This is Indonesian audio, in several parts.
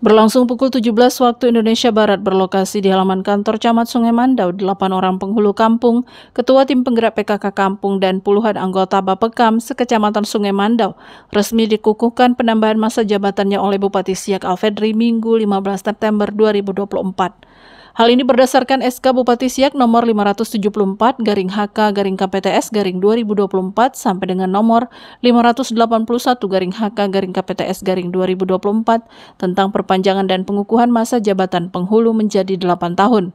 Berlangsung pukul 17 waktu Indonesia Barat berlokasi di halaman kantor Camat Sungai Mandau, delapan orang penghulu kampung, Ketua Tim Penggerak PKK Kampung dan puluhan anggota Bapekam sekecamatan Sungai Mandau resmi dikukuhkan penambahan masa jabatannya oleh Bupati Siak Alfedri Minggu 15 September 2024. Hal ini berdasarkan SK Bupati Siak nomor 574 garing HK garing KPTS garing 2024 sampai dengan nomor 581 garing HK garing KPTS garing 2024 tentang perpanjangan dan pengukuhan masa jabatan penghulu menjadi 8 tahun.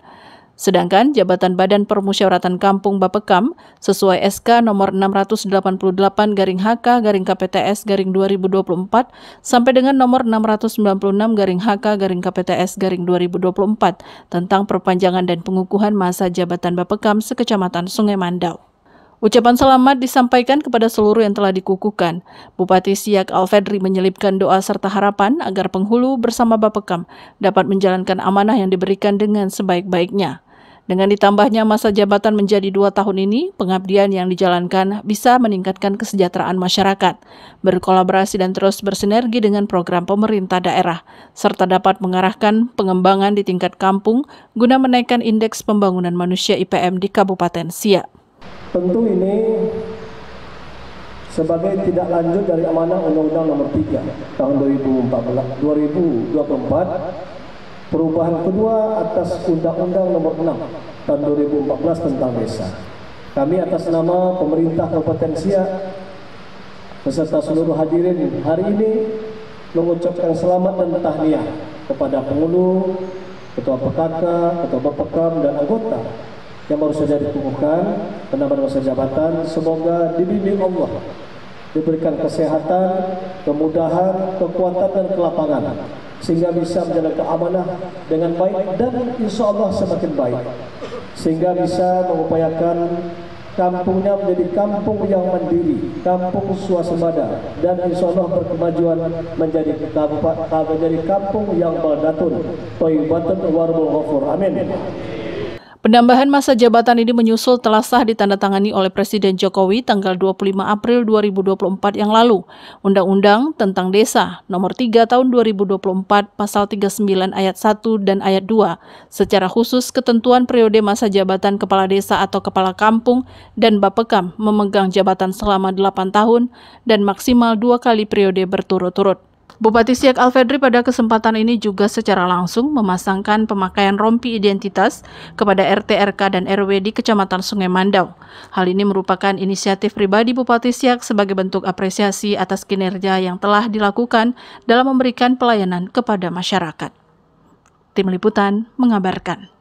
Sedangkan Jabatan Badan Permusyawaratan Kampung Bapekam sesuai SK nomor 688 garing HK garing KPTS garing 2024 sampai dengan nomor 696 garing HK garing KPTS garing 2024 tentang perpanjangan dan pengukuhan masa jabatan Bapekam sekecamatan Sungai Mandau. Ucapan selamat disampaikan kepada seluruh yang telah dikukuhkan. Bupati Siak Alfedri menyelipkan doa serta harapan agar penghulu bersama Bapekam dapat menjalankan amanah yang diberikan dengan sebaik-baiknya. Dengan ditambahnya masa jabatan menjadi dua tahun ini, pengabdian yang dijalankan bisa meningkatkan kesejahteraan masyarakat, berkolaborasi dan terus bersinergi dengan program pemerintah daerah, serta dapat mengarahkan pengembangan di tingkat kampung guna menaikkan indeks pembangunan manusia IPM di Kabupaten Siak. Tentu ini sebagai tidak lanjut dari amanah Undang-Undang Nomor 3 tahun 2014 2024 Perubahan kedua atas Undang-Undang Nomor 6 tahun 2014 tentang desa. Kami atas nama pemerintah Kabupaten Siak beserta seluruh hadirin hari ini mengucapkan selamat dan tahniah kepada pengulu, ketua PKK, ketua Bapekam dan anggota yang baru saja ditemukan penambahan masa jabatan semoga dibimbing Allah diberikan kesehatan, kemudahan, kekuatan dan kelapangan sehingga bisa menjalankan amanah dengan baik dan insya Allah semakin baik sehingga bisa mengupayakan kampungnya menjadi kampung yang mandiri, kampung swasembada dan insya Allah berkemajuan menjadi kampung, yang berdatun. Toibatun warbul ghafur. Amin. Penambahan masa jabatan ini menyusul telah sah ditandatangani oleh Presiden Jokowi tanggal 25 April 2024 yang lalu, Undang-Undang tentang Desa Nomor 3 Tahun 2024 Pasal 39 Ayat 1 dan Ayat 2, secara khusus ketentuan periode masa jabatan kepala desa atau kepala kampung dan Bapekam memegang jabatan selama 8 tahun dan maksimal dua kali periode berturut-turut. Bupati Siak Alfedri pada kesempatan ini juga secara langsung memasangkan pemakaian rompi identitas kepada RT, RK, dan RW di Kecamatan Sungai Mandau. Hal ini merupakan inisiatif pribadi Bupati Siak sebagai bentuk apresiasi atas kinerja yang telah dilakukan dalam memberikan pelayanan kepada masyarakat. Tim Liputan mengabarkan.